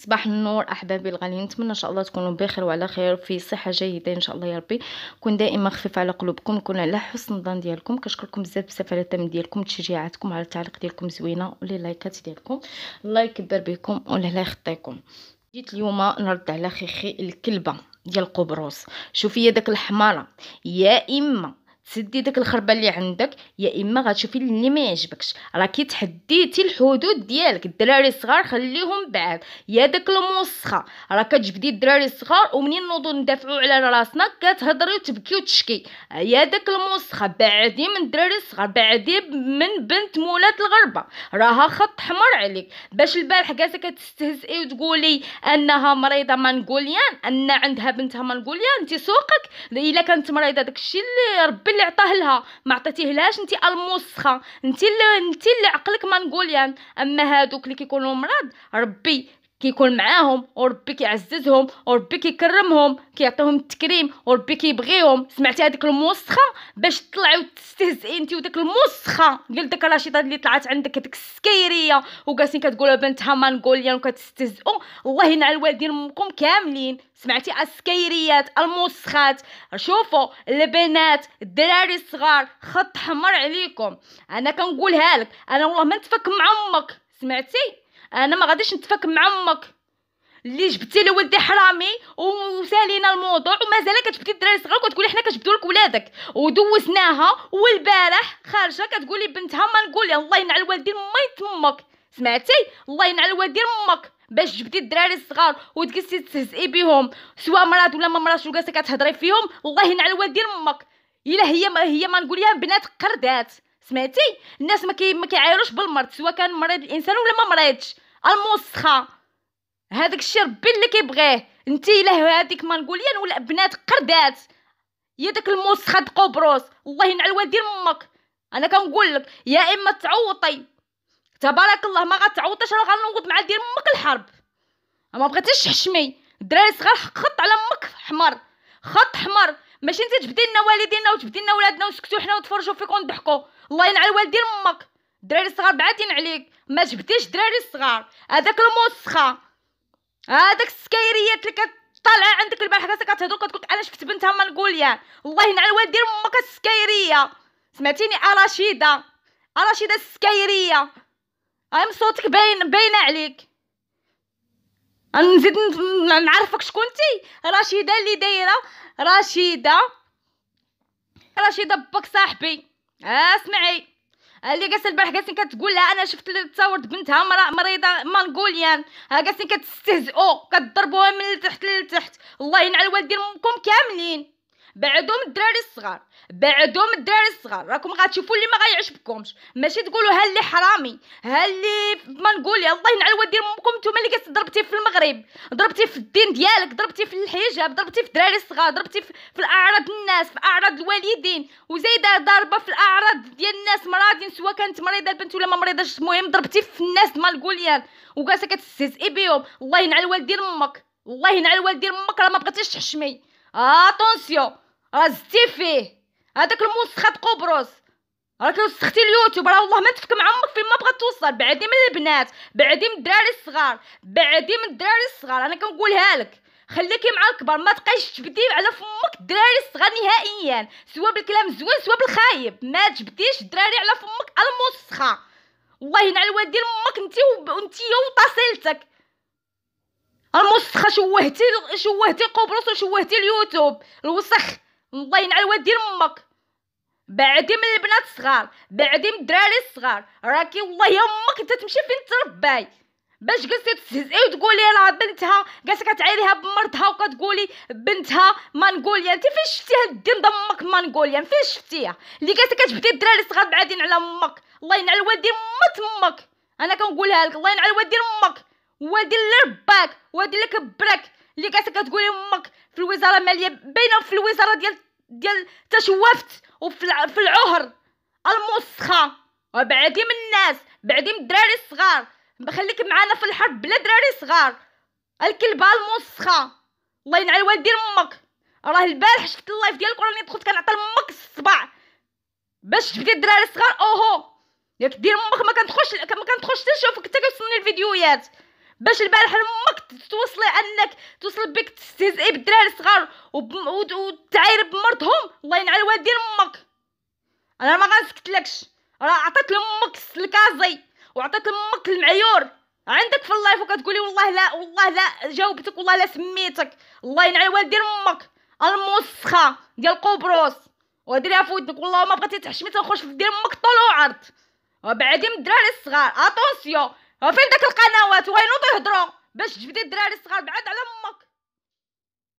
صباح النور احبابي الغاليين نتمنى ان شاء الله تكونوا بخير وعلى خير في صحه جيده ان شاء الله يا ربي كون دائما خفيف على قلوبكم كون على حسن الظن ديالكم كنشكركم بزاف بزاف على الدعم ديالكم تشجيعاتكم على التعليق ديالكم زوينه ولي لايكات ديالكم الله يكبر بكم والله لا يخطيكم جيت اليوم نرد على خيخي الكلبه ديال قبرص شوفي داك الحماره يا اما سدي داك الخربه اللي عندك يا اما غتشوفي اللي ما يعجبكش راكي تحديتي الحدود ديالك الدراري الصغار خليهم بعاد يا داك الموسخه راه كتجبدي الدراري الصغار ومنين نوضو ندافعوا على راسنا كتهضري وتبكي وتشكي يا داك الموسخه بعدي من الدراري الصغار بعدي من بنت مولات الغربه راها خط حمر عليك باش البارح جالسه كتستهزئي وتقولي انها مريضه منغوليان ان عندها بنتها منغوليان انت سوقك الا كانت مريضه داكشي اللي ربي اللي عطاه لها ما عطيتيه لهاش انت الموسخه انت اللي انت اللي عقلك ما نقول يعني اما هادوك اللي كيكونوا مرض ربي كيكون معاهم وربي كيعززهم وربي كيكرمهم كيعطيهم التكريم وربي كيبغيهم سمعتي هذيك الموسخه باش طلعي وتستهزئي انت وداك الموسخه ديال داك الرشيده اللي طلعت عندك هذيك السكيريه وجالسين كتقولوا بنتها منغوليان وكتستهزئوا الله ينعل والدينكم كاملين سمعتي السكيريات الموسخات شوفوا البنات الدراري الصغار خط حمر عليكم انا كنقولها لك انا والله ما نتفك مع امك سمعتي انا ما غاديش نتفاك مع امك اللي جبتي لي ولدي حرامي وسالينا الموضوع ومازال كتبتي الدراري الصغار وكتقولي حنا كنجبدو لك ولادك ودوسناها والبارح خارجه كتقولي بنتها ما نقول الله ينعل الوالدين ما يتمك سمعتي الله ينعل الوالدين امك باش جبتي الدراري الصغار وتجلسي تهزئي بهم سواء مرات ولا ما مراتش وجالسه كتهضري فيهم الله ينعل الوالدين امك الا هي ما هي ما نقول بنات قردات سمعتي الناس ما كيعايروش بالمرض سواء كان مريض الانسان ولا ما مريضش الموسخه هذاك الشيء ربي اللي كيبغيه انت الا هذيك منغوليان ولا بنات قردات يا داك الموسخه د قبرص والله ينعل والدين امك انا كنقول لك يا اما تعوطي تبارك الله ما غتعوطيش راه غنوض مع دير امك الحرب ما بغيتيش تحشمي الدراري الصغار خط على امك حمر خط حمر ماشي انت تجبدي لنا والدينا وتجبدي لنا ولادنا ونسكتو حنا وتفرجوا فيك ونضحكوا الله ينعل والدين امك الدراري الصغار بعادين عليك ما جبتيش دراري الصغار هذاك الموسخه هذاك السكايريات اللي كتطلع عندك البارح راسك كتهضر كتقول انا شفت بنتها ما نقول يا الله ينعل والدين امك السكايريه سمعتيني ارشيده رشيده السكايريه ام صوتك باين باينه عليك نزيد نعرفك شكون انت رشيده اللي دايره رشيده رشيده باك صاحبي اسمعي اللي قاس البارح قاسين كتقول لها انا شفت التصاور بنتها مرا مريضه مانغوليان ها قاسين كتستهزئوا كتضربوها من تحت لتحت الله ينعل امكم كاملين بعدهم الدراري الصغار بعدهم الدراري الصغار راكم غتشوفوا اللي ما غيعجبكمش ماشي تقولوا ها اللي حرامي ها اللي ما نقول الله ينعل ودير امكم نتوما اللي كتضربتي في المغرب ضربتي في الدين ديالك ضربتي في الحجاب ضربتي في الدراري الصغار ضربتي في, في الاعراض الناس في اعراض الوالدين وزايده ضاربه في الاعراض ديال الناس مرادين سواء كانت مريضه البنت ولا ما مريضاش المهم ضربتي في الناس مالغوليان وكاسه كتستهزئي بهم الله ينعل ديال امك الله ينعل ديال امك راه ما بغيتيش تحشمي اتونسيون راه فيه هذاك الموسخه قبرص راك وسختي اليوتيوب راه والله ما تفك مع امك فين ما بغات توصل بعدي من البنات بعدي من الدراري الصغار بعدي من الدراري الصغار انا كنقولها لك خليكي مع الكبار ما تبقايش تجبدي على فمك الدراري الصغار نهائيا سواء بالكلام الزوين سواء بالخايب ما تجبديش الدراري على فمك الموسخه والله ينعل الوالدين امك انت وانت وطاسيلتك الموسخه شوهتي شوهتي قبرص وشوهتي اليوتيوب الوسخ الله ينعل الواد ديال امك بعدي من البنات الصغار بعدي من الدراري الصغار راكي والله يا امك انت تمشي فين ترباي باش جلستي تهزئي وتقولي راه بنتها جالسه كتعيريها بمرضها وكتقولي بنتها منغوليان يعني، انت فين شفتيها الدين امك منغوليان يعني، فين شفتيها اللي جالسه كتبدي الدراري الصغار بعدين على امك الله ينعل الوالدين مات امك انا كنقولها لك الله ينعل الوالدين امك وادير لرباك وادير لك براك اللي كاسك كتقولي امك في الوزاره الماليه باينه في الوزاره ديال ديال تشوفت وفي العهر المسخه وبعدي من الناس بعدي من الدراري الصغار خليك معانا في الحرب بلا دراري صغار الكلبه المسخه الله ينعل والدي امك راه البارح شفت اللايف ديالك وراني دخلت كنعطي لامك الصبع باش تبدي الدراري الصغار اوهو ياك دير امك ما كنتخش ما كنتخش تنشوفك حتى كتسني الفيديوهات باش البارح امك توصلي انك توصل بك تستهزئي بالدراري الصغار وتعايري بمرضهم الله ينعل والدين امك انا ما غنسكتلكش راه عطيت لامك الكازي وعطيت لامك المعيور عندك في اللايف وكتقولي والله لا والله لا جاوبتك والله لا سميتك الله ينعل والدين امك الموسخه ديال قبرص وديريها في ودنك والله ما بغيتي تحشمي تنخرج في دير امك طول وعرض وبعدين الدراري الصغار اتونسيون فين داك القنوات وينوضوا يهضروا باش تجبدي الدراري الصغار بعاد على امك